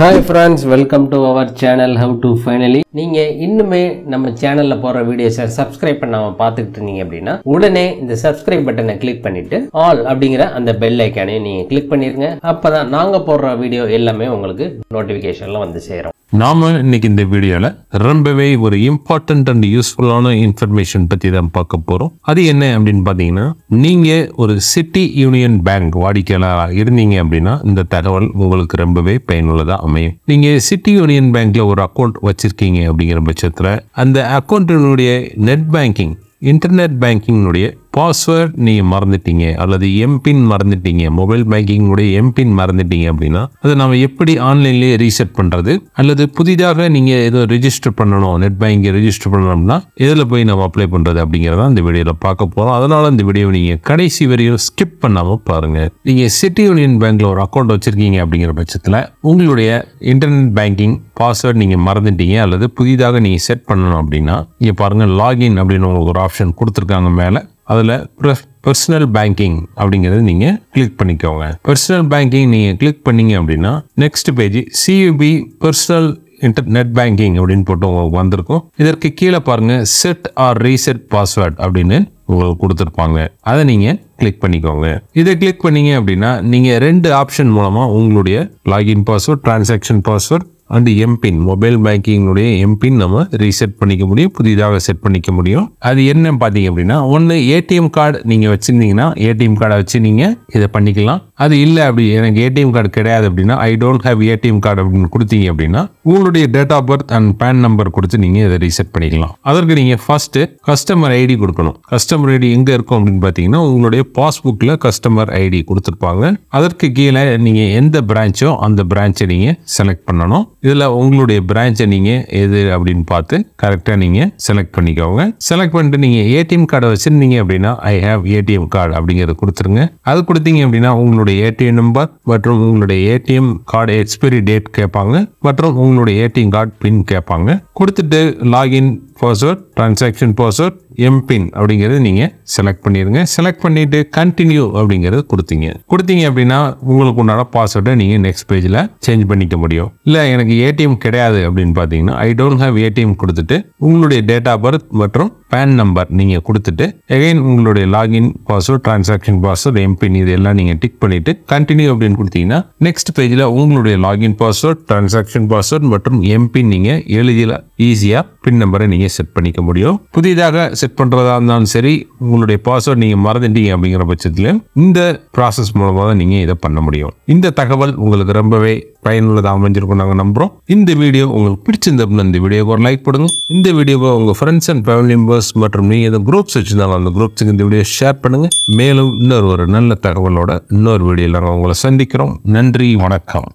hi friends welcome to our channel how to finally நீங்கள் இன்னுமே நம்ம சேனலில் போகிற வீடியோஸை சப்ஸ்கிரைப் பண்ணாமல் பார்த்துக்கிட்டு இருந்தீங்க அப்படின்னா உடனே இந்த சப்ஸ்கிரைப் பட்டனை கிளிக் பண்ணிவிட்டு ஆல் அப்படிங்கிற அந்த பெல் ஐக்கானையும் நீங்கள் கிளிக் பண்ணிடுங்க அப்போ தான் நாங்கள் போடுற வீடியோ எல்லாமே உங்களுக்கு நோட்டிஃபிகேஷனில் வந்து சேரும் நாம் இன்னைக்கு இந்த வீடியோவில் ரொம்பவே ஒரு இம்பார்ட்டண்ட் அண்ட் யூஸ்ஃபுல்லான இன்ஃபர்மேஷன் பற்றி தான் பார்க்க போகிறோம் அது என்ன அப்படின்னு பார்த்தீங்கன்னா நீங்கள் ஒரு சிட்டி யூனியன் பேங்க் வாடிக்கையாளராக இருந்தீங்க அப்படின்னா இந்த தகவல் உங்களுக்கு ரொம்பவே பயனுள்ளதாக அமையும் நீங்கள் சிட்டி யூனியன் பேங்க்கில் ஒரு அக்கௌண்ட் வச்சுருக்கீங்க அப்படிங்கிற பட்சத்தில் அந்த அக்கௌண்ட்டினுடைய நெட் பேங்கிங் இன்டர்நெட் பேங்கிங்னுடைய பாஸ்வேர்ட் நீங்கள் மறந்துட்டீங்க அல்லது எம்பின் மறந்துட்டீங்க மொபைல் பேங்கிங்குடைய எம்பின் மறந்துட்டீங்க அப்படின்னா அதை நம்ம எப்படி ஆன்லைன்லேயே ரீசெட் பண்ணுறது அல்லது புதிதாக நீங்கள் ஏதோ ரிஜிஸ்டர் பண்ணணும் நெட் பேங்கிங் ரிஜிஸ்டர் பண்ணணும்னா எதில் போய் நம்ம அப்ளை பண்ணுறது அப்படிங்கிறத அந்த வீடியோவில் பார்க்க போகிறோம் அதனால் இந்த வீடியோவை நீங்கள் கடைசி வரையும் ஸ்கிப் பண்ணாமல் பாருங்கள் நீங்கள் சிட்டி யூனியன் பேங்க்கில் ஒரு அக்கௌண்ட் வச்சுருக்கீங்க அப்படிங்கிற பட்சத்தில் உங்களுடைய இன்டர்நெட் பேங்கிங் பாஸ்வேர்ட் நீங்கள் மறந்துட்டீங்க அல்லது புதிதாக நீங்கள் செட் பண்ணணும் அப்படின்னா இங்கே பாருங்கள் லாகின் அப்படின்னு ஒரு ஆப்ஷன் கொடுத்துருக்காங்க மேலே அதில் பர்சனல் பேங்கிங் அப்படிங்கிறது நீங்கள் கிளிக் பண்ணிக்கோங்க பர்சனல் பேங்கிங் நீங்கள் கிளிக் பண்ணீங்க அப்படின்னா next page CUB personal internet banking அப்படின்னு போட்டு உங்களுக்கு வந்திருக்கும் இதற்கு கீழே பாருங்க செட் ஆர் ரீசெட் பாஸ்வேர்ட் அப்படின்னு உங்களுக்கு கொடுத்துருப்பாங்க அதை நீங்கள் கிளிக் பண்ணிக்கோங்க இதை கிளிக் பண்ணீங்க அப்படின்னா நீங்கள் ரெண்டு ஆப்ஷன் மூலமாக உங்களுடைய லாகின் பாஸ்வேர்ட் டிரான்சாக்ஷன் பாஸ்வேர்ட் அந்த எம்பின் மொபைல் பேங்கிங்கினுடைய எம்பின் நம்ம ரீசெட் பண்ணிக்க முடியும் புதிதாக செட் பண்ணிக்க முடியும் அது என்ன பார்த்தீங்க அப்படின்னா ஒன்று ஏடிஎம் கார்டு நீங்கள் வச்சுருந்தீங்கன்னா ஏடிஎம் கார்டை வச்சு நீங்கள் இதை பண்ணிக்கலாம் அது இல்லை அப்படி எனக்கு ஏடிஎம் கார்டு கிடையாது அப்படின்னா I don't have ATM card அப்படின்னு கொடுத்தீங்க அப்படின்னா உங்களுடைய date of birth and PAN number கொடுத்து நீங்கள் இதை ரீசெட் பண்ணிக்கலாம் அதற்கு நீங்கள் ஃபஸ்ட்டு கஸ்டமர் ஐடி கொடுக்கணும் கஸ்டமர் ஐடி எங்கே இருக்கும் அப்படின்னு பார்த்தீங்கன்னா உங்களுடைய பாஸ்புக்கில் கஸ்டமர் ஐடி கொடுத்துருப்பாங்க அதற்கு கீழே நீங்கள் எந்த பிரான்ச்சோ அந்த பிரான்ச்சை நீங்கள் செலக்ட் பண்ணணும் இதில் உங்களுடைய பிரான்ச்சை நீங்கள் எது அப்படின்னு பார்த்து கரெக்டாக நீங்கள் செலக்ட் பண்ணிக்கோங்க செலக்ட் பண்ணிட்டு நீங்கள் ஏடிஎம் கார்டை வச்சுருந்தீங்க அப்படின்னா ஐ ஹேவ் ஏடிஎம் கார்டு அப்படிங்கிறத கொடுத்துருங்க அது கொடுத்தீங்க அப்படின்னா உங்களுடைய உங்களுடைய ஏடிஎம் நம்பர் மற்றும் உங்களுடைய ஏடிஎம் கார்டு எக்ஸ்பைரி டேட் கேட்பாங்க மற்றும் உங்களுடைய ஏடிஎம் கார்டு பின் கேட்பாங்க கொடுத்துட்டு login password transaction password MPIN அப்படிங்கிறது நீங்கள் செலக்ட் பண்ணிடுங்க செலக்ட் பண்ணிவிட்டு கண்டினியூ அப்படிங்கிறது கொடுத்தீங்க கொடுத்தீங்க அப்படின்னா உங்களுக்கு உண்டான பாஸ்வேர்டை நீங்கள் நெக்ஸ்ட் பேஜில் சேஞ்ச் பண்ணிக்க முடியும் இல்லை எனக்கு ஏடிஎம் கிடையாது அப்படின்னு பார்த்தீங்கன்னா ஐ டோன்ட் ஹவ் ஏடிஎம் கொடுத்துட்டு உங்களுடைய டேட் ஆஃப் பர்த் மற்றும் பேன் நம்பர் நீங்கள் கொடுத்துட்டு எகைன் உங்களுடைய login password transaction password MPIN இது எல்லாம் நீங்கள் டிக் பண்ணிவிட்டு கண்டினியூ அப்படின்னு கொடுத்தீங்கன்னா நெக்ஸ்ட் பேஜில் உங்களுடைய லாகின் பாஸ்வேர்ட் டிரான்சாக்ஷன் பாஸ்வேர்ட் மற்றும் எம்பின் நீங்கள் எளிதில் ஈஸியாக பின் நம்பரை நீங்கள் செட் பண்ணிக்க முடியும் புதிதாக செட் பண்ணுறதா இருந்தாலும் சரி உங்களுக்கு உங்களுடைய பாஸ்வேர்ட் நீங்கள் மறந்துட்டீங்க அப்படிங்கிற பட்சத்தில் இந்த ப்ராசஸ் மூலமாக தான் நீங்கள் இதை பண்ண முடியும் இந்த தகவல் உங்களுக்கு ரொம்பவே பயனுள்ளதாக அமைஞ்சிருக்கும் நாங்கள் நம்புகிறோம் இந்த வீடியோ உங்களுக்கு பிடிச்சிருந்த இந்த வீடியோக்கு ஒரு லைக் பண்ணுங்க இந்த வீடியோவை உங்கள் ஃப்ரெண்ட்ஸ் அண்ட் ஃபேமிலி மெம்பர்ஸ் மற்றும் நீங்கள் எதுவும் குரூப்ஸ் வச்சுருந்தாலும் அந்த குரூப்ஸுக்கு இந்த வீடியோ ஷேர் பண்ணுங்கள் மேலும் இன்னொரு ஒரு நல்ல தகவலோட இன்னொரு வீடியோவில் நாங்கள் உங்களை சந்திக்கிறோம் நன்றி வணக்கம்